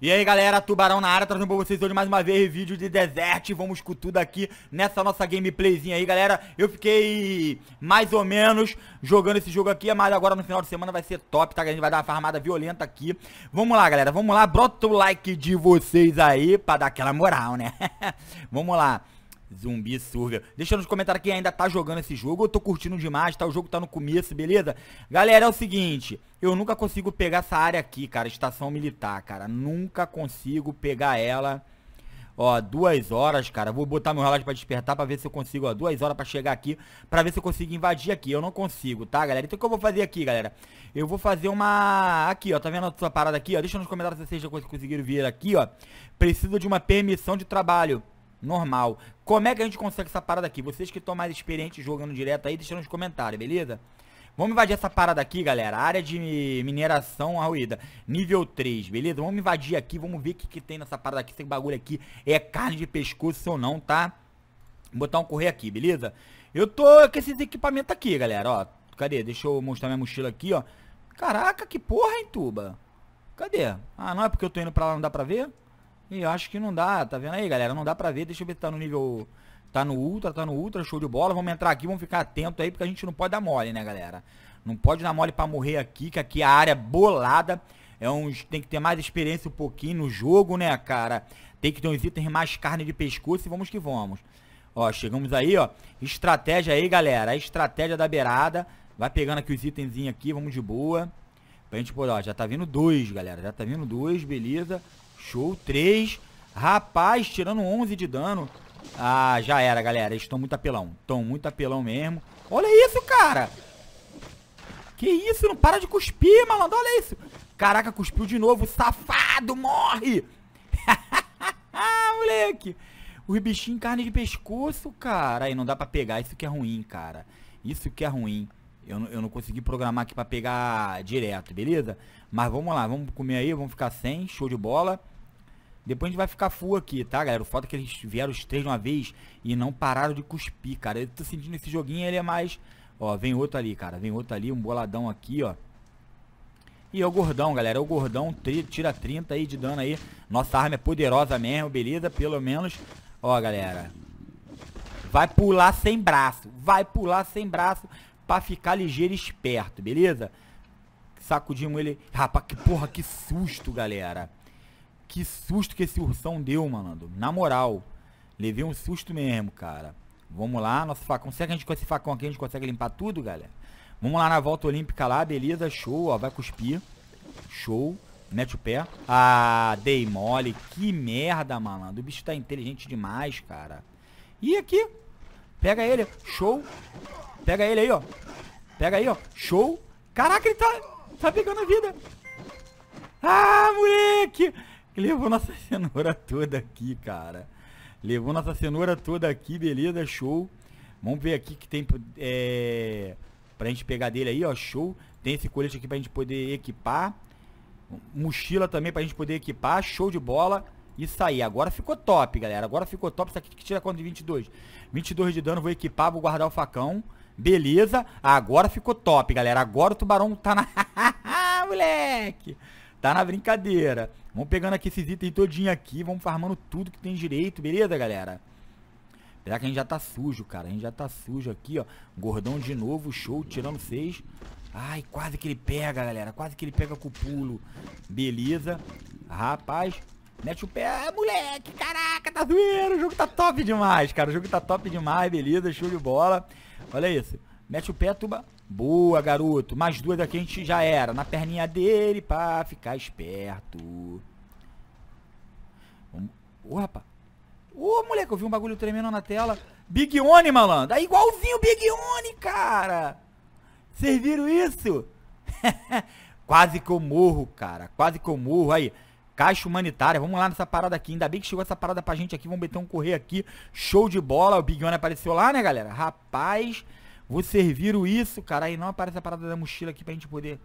E aí galera, Tubarão na área, trazendo pra vocês hoje mais uma vez vídeo de Desert Vamos com tudo aqui nessa nossa gameplayzinha aí galera Eu fiquei mais ou menos jogando esse jogo aqui Mas agora no final de semana vai ser top, tá? A gente vai dar uma farmada violenta aqui Vamos lá galera, vamos lá, brota o like de vocês aí pra dar aquela moral, né? vamos lá Zumbi Surga. Deixa nos comentários quem ainda tá jogando esse jogo. Eu tô curtindo demais, tá? O jogo tá no começo, beleza? Galera, é o seguinte. Eu nunca consigo pegar essa área aqui, cara. Estação militar, cara. Nunca consigo pegar ela. Ó, duas horas, cara. Vou botar meu relógio pra despertar pra ver se eu consigo, ó. Duas horas pra chegar aqui. Pra ver se eu consigo invadir aqui. Eu não consigo, tá, galera? Então o que eu vou fazer aqui, galera? Eu vou fazer uma... Aqui, ó. Tá vendo a sua parada aqui, ó? Deixa nos comentários se vocês já conseguiram vir aqui, ó. Preciso de uma permissão de trabalho normal. Como é que a gente consegue essa parada aqui? Vocês que estão mais experientes jogando direto aí, deixa nos comentários, beleza? Vamos invadir essa parada aqui, galera. Área de mineração arruída. Nível 3, beleza? Vamos invadir aqui, vamos ver o que, que tem nessa parada aqui. esse bagulho aqui é carne de pescoço ou não, tá? Vou botar um correr aqui, beleza? Eu tô com esses equipamentos aqui, galera, ó. Cadê? Deixa eu mostrar minha mochila aqui, ó. Caraca, que porra, hein, Tuba? Cadê? Ah, não, é porque eu tô indo pra lá, não dá pra ver? E eu acho que não dá, tá vendo aí, galera? Não dá pra ver, deixa eu ver se tá no nível... Tá no ultra, tá no ultra, show de bola. Vamos entrar aqui, vamos ficar atento aí, porque a gente não pode dar mole, né, galera? Não pode dar mole pra morrer aqui, que aqui a área é bolada. É uns, tem que ter mais experiência um pouquinho no jogo, né, cara? Tem que ter uns itens mais carne de pescoço e vamos que vamos. Ó, chegamos aí, ó. Estratégia aí, galera. A estratégia da beirada. Vai pegando aqui os itenzinhos aqui, vamos de boa. Pra gente, pôr, ó, já tá vindo dois, galera. Já tá vindo dois, beleza. Show, 3. Rapaz, tirando 11 de dano. Ah, já era, galera. Eles estão muito apelão. Estão muito apelão mesmo. Olha isso, cara. Que isso? Não para de cuspir, malandro. Olha isso. Caraca, cuspiu de novo. Safado, morre. moleque. Os bichinhos carne de pescoço, cara. Aí não dá pra pegar. Isso que é ruim, cara. Isso que é ruim. Eu não, eu não consegui programar aqui para pegar direto, beleza? Mas vamos lá, vamos comer aí, vamos ficar sem, show de bola. Depois a gente vai ficar full aqui, tá, galera? O foda é que eles vieram os três de uma vez e não pararam de cuspir, cara. Eu tô sentindo esse joguinho, ele é mais... Ó, vem outro ali, cara. Vem outro ali, um boladão aqui, ó. E é o gordão, galera. É o gordão, tira 30 aí de dano aí. Nossa arma é poderosa mesmo, beleza? Pelo menos. Ó, galera. Vai pular sem braço. Vai pular sem braço para ficar ligeiro e esperto, beleza? Sacudimos ele. Rapaz, que porra, que susto, galera. Que susto que esse ursão deu, mano. Na moral. Levei um susto mesmo, cara. Vamos lá, nosso facão. Será que a gente com esse facão aqui a gente consegue limpar tudo, galera? Vamos lá na volta olímpica lá, beleza, show, ó, vai cuspir. Show. Mete o pé. Ah, dei mole. Que merda, malandro. O bicho tá inteligente demais, cara. E aqui, Pega ele. Show. Pega ele aí, ó. Pega aí, ó. Show. Caraca, ele tá, tá pegando a vida. Ah, moleque. Levou nossa cenoura toda aqui, cara. Levou nossa cenoura toda aqui, beleza, show. Vamos ver aqui que tem é, pra gente pegar dele aí, ó, show. Tem esse colete aqui pra gente poder equipar. Mochila também pra gente poder equipar, show de bola. Isso aí, agora ficou top, galera. Agora ficou top. Isso aqui que tira quanto de 22? 22 de dano, vou equipar, vou guardar o facão. Beleza, agora ficou top, galera. Agora o tubarão tá na... moleque! Tá na brincadeira. Vamos pegando aqui esses itens todinho aqui. Vamos farmando tudo que tem direito, beleza, galera? Apesar que a gente já tá sujo, cara. A gente já tá sujo aqui, ó. Gordão de novo, show, tirando seis. Ai, quase que ele pega, galera. Quase que ele pega com o pulo. Beleza. Rapaz, Mete o pé, ah, moleque, caraca, tá zoeiro, o jogo tá top demais, cara, o jogo tá top demais, beleza, show de bola. Olha isso, mete o pé, tuba, boa, garoto, mais duas aqui a gente já era, na perninha dele, pra ficar esperto. Ô, oh, rapaz, ô, oh, moleque, eu vi um bagulho tremendo na tela, Big One, malandro, é igualzinho Big One, cara. Vocês viram isso? Quase que eu morro, cara, quase que eu morro, aí... Caixa humanitária. Vamos lá nessa parada aqui. Ainda bem que chegou essa parada pra gente aqui. Vamos meter um correr aqui. Show de bola. O Big One apareceu lá, né, galera? Rapaz, vocês viram isso, cara? Aí não aparece a parada da mochila aqui pra gente poder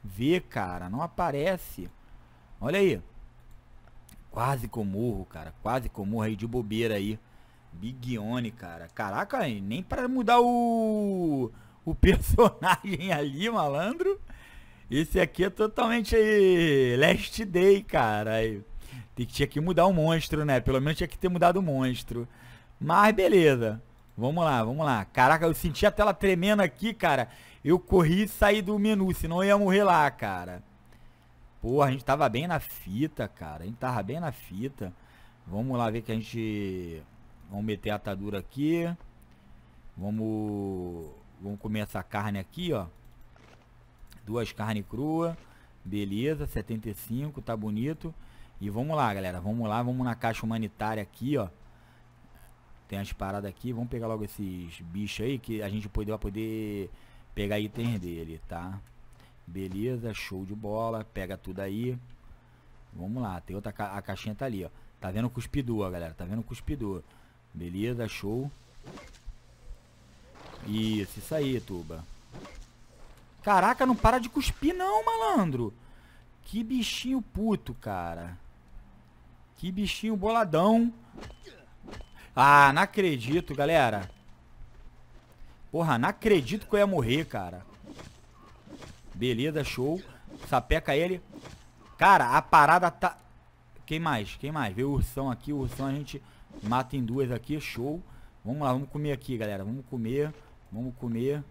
ver, cara. Não aparece. Olha aí. Quase que eu morro, cara. Quase que eu morro aí de bobeira aí. Big One, cara. Caraca, nem para mudar o o personagem ali, malandro. Esse aqui é totalmente aí. Last Day, cara. Aí, tinha que mudar o monstro, né? Pelo menos tinha que ter mudado o monstro. Mas beleza. Vamos lá, vamos lá. Caraca, eu senti a tela tremendo aqui, cara. Eu corri e saí do menu, senão eu ia morrer lá, cara. Porra, a gente tava bem na fita, cara. A gente tava bem na fita. Vamos lá ver que a gente... Vamos meter a atadura aqui. Vamos... Vamos comer essa carne aqui, ó duas carne crua, beleza, 75, tá bonito. E vamos lá, galera, vamos lá, vamos na caixa humanitária aqui, ó. Tem as paradas aqui, vamos pegar logo esses bichos aí que a gente poder, poder pegar itens dele, tá? Beleza, show de bola, pega tudo aí. Vamos lá, tem outra ca a caixinha tá ali, ó. Tá vendo cuspidor, galera, tá vendo cuspidor. Beleza, show. Isso, isso aí, Tuba. Caraca, não para de cuspir não, malandro. Que bichinho puto, cara. Que bichinho boladão. Ah, não acredito, galera. Porra, não acredito que eu ia morrer, cara. Beleza, show. Sapeca ele. Cara, a parada tá... Quem mais? Quem mais? Veio o ursão aqui. O ursão a gente mata em duas aqui. Show. Vamos lá, vamos comer aqui, galera. Vamos comer. Vamos comer.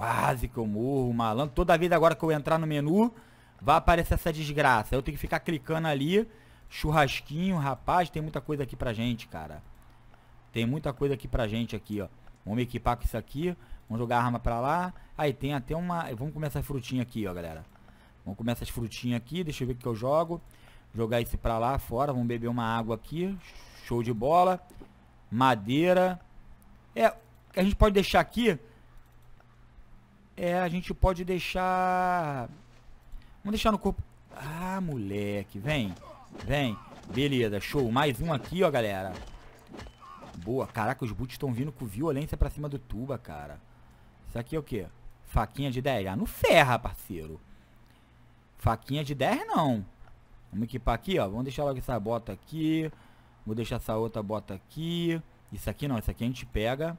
Quase que eu morro, malandro. Toda vez agora que eu entrar no menu, vai aparecer essa desgraça. Eu tenho que ficar clicando ali. Churrasquinho, rapaz, tem muita coisa aqui pra gente, cara. Tem muita coisa aqui pra gente aqui, ó. Vamos me equipar com isso aqui. Vamos jogar a arma pra lá. Aí tem até uma... Vamos comer essas frutinhas aqui, ó, galera. Vamos comer essas frutinhas aqui. Deixa eu ver o que eu jogo. Jogar esse pra lá fora. Vamos beber uma água aqui. Show de bola. Madeira. É, a gente pode deixar aqui é, a gente pode deixar. Vamos deixar no corpo. Ah, moleque. Vem. Vem. Beleza, show. Mais um aqui, ó, galera. Boa. Caraca, os boots estão vindo com violência pra cima do tuba, cara. Isso aqui é o quê? Faquinha de 10. Ah, não ferra, parceiro. Faquinha de 10 não. Vamos equipar aqui, ó. Vamos deixar logo essa bota aqui. Vou deixar essa outra bota aqui. Isso aqui não, isso aqui a gente pega.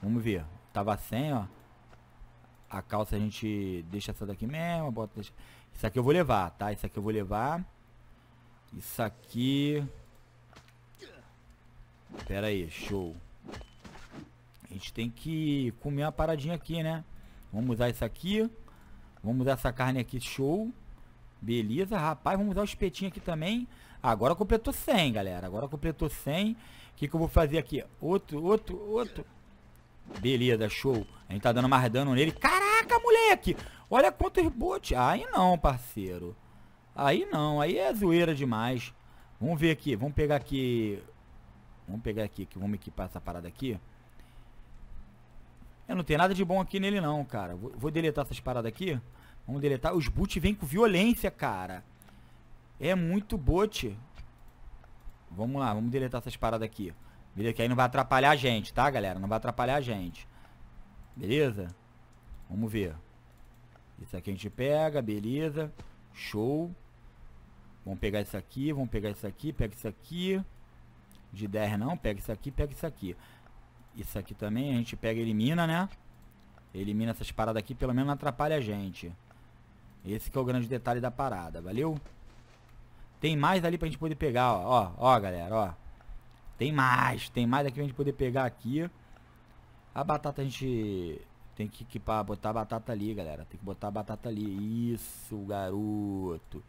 Vamos ver. Tava sem, ó a calça a gente deixa essa daqui mesmo, bota, deixa... Isso aqui eu vou levar, tá? Isso aqui eu vou levar. Isso aqui... Pera aí, show. A gente tem que comer uma paradinha aqui, né? Vamos usar isso aqui. Vamos usar essa carne aqui, show. Beleza, rapaz. Vamos usar o espetinho aqui também. Agora completou 100, galera. Agora completou 100. O que, que eu vou fazer aqui? Outro, outro, outro. Beleza, show. A gente tá dando mais dano nele. Caraca, moleque! Olha quantos bots. Aí não, parceiro. Aí não, aí é zoeira demais. Vamos ver aqui, vamos pegar aqui... Vamos pegar aqui, que vamos equipar essa parada aqui. Eu não tem nada de bom aqui nele não, cara. Vou, vou deletar essas paradas aqui. Vamos deletar. Os boot vêm com violência, cara. É muito bote. Vamos lá, vamos deletar essas paradas aqui. Beleza? Que aí não vai atrapalhar a gente, tá, galera? Não vai atrapalhar a gente. Beleza? Vamos ver. Isso aqui a gente pega, beleza. Show. Vamos pegar isso aqui, vamos pegar isso aqui, pega isso aqui. De 10 não, pega isso aqui, pega isso aqui. Isso aqui também a gente pega e elimina, né? Elimina essas paradas aqui, pelo menos não atrapalha a gente. Esse que é o grande detalhe da parada, valeu? Tem mais ali pra gente poder pegar, ó. Ó, ó galera, ó. Tem mais, tem mais aqui pra gente poder pegar aqui. A batata a gente tem que equipar, botar a batata ali, galera. Tem que botar a batata ali. Isso, garoto.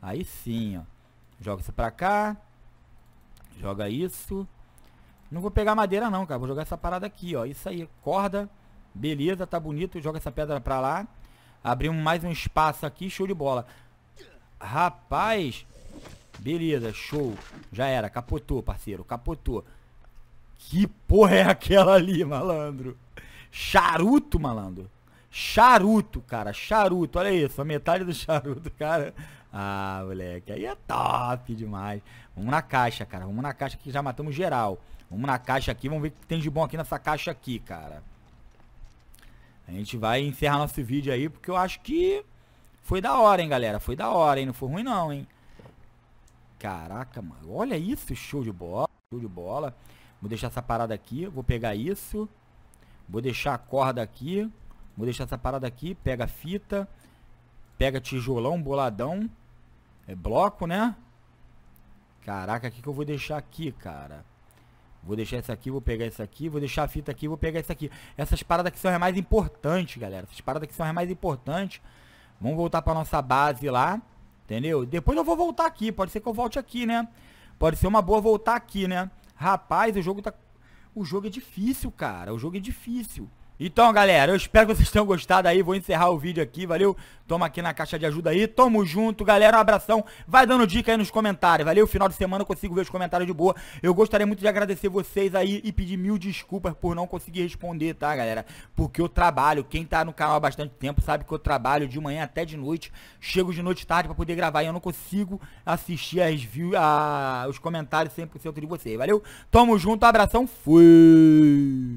Aí sim, ó. Joga isso pra cá. Joga isso. Não vou pegar madeira não, cara. Vou jogar essa parada aqui, ó. Isso aí, corda. Beleza, tá bonito. Joga essa pedra pra lá. Abrimos mais um espaço aqui, show de bola. Rapaz, Beleza, show. Já era, capotou, parceiro, capotou. Que porra é aquela ali, malandro? Charuto, malandro. Charuto, cara, charuto. Olha isso, a metade do charuto, cara. Ah, moleque, aí é top demais. Vamos na caixa, cara. Vamos na caixa que já matamos geral. Vamos na caixa aqui, vamos ver o que tem de bom aqui nessa caixa aqui, cara. A gente vai encerrar nosso vídeo aí, porque eu acho que foi da hora, hein, galera. Foi da hora, hein. Não foi ruim, não, hein. Caraca, mano. Olha isso, show de bola. Show de bola. Vou deixar essa parada aqui. Vou pegar isso. Vou deixar a corda aqui. Vou deixar essa parada aqui. Pega fita. Pega tijolão, boladão. É bloco, né? Caraca, o que, que eu vou deixar aqui, cara? Vou deixar isso aqui, vou pegar isso aqui, vou deixar a fita aqui, vou pegar isso aqui. Essas paradas que são as mais importantes, galera. Essas paradas que são as mais importantes. Vamos voltar pra nossa base lá. Entendeu? Depois eu vou voltar aqui. Pode ser que eu volte aqui, né? Pode ser uma boa voltar aqui, né? Rapaz, o jogo tá... O jogo é difícil, cara. O jogo é difícil. Então, galera, eu espero que vocês tenham gostado aí. Vou encerrar o vídeo aqui, valeu? Toma aqui na caixa de ajuda aí. Tamo junto, galera. Um abração. Vai dando dica aí nos comentários, valeu? Final de semana eu consigo ver os comentários de boa. Eu gostaria muito de agradecer vocês aí e pedir mil desculpas por não conseguir responder, tá, galera? Porque eu trabalho. Quem tá no canal há bastante tempo sabe que eu trabalho de manhã até de noite. Chego de noite tarde pra poder gravar e eu não consigo assistir as view, a, os comentários 100% de vocês, valeu? Tamo junto, abração. Fui!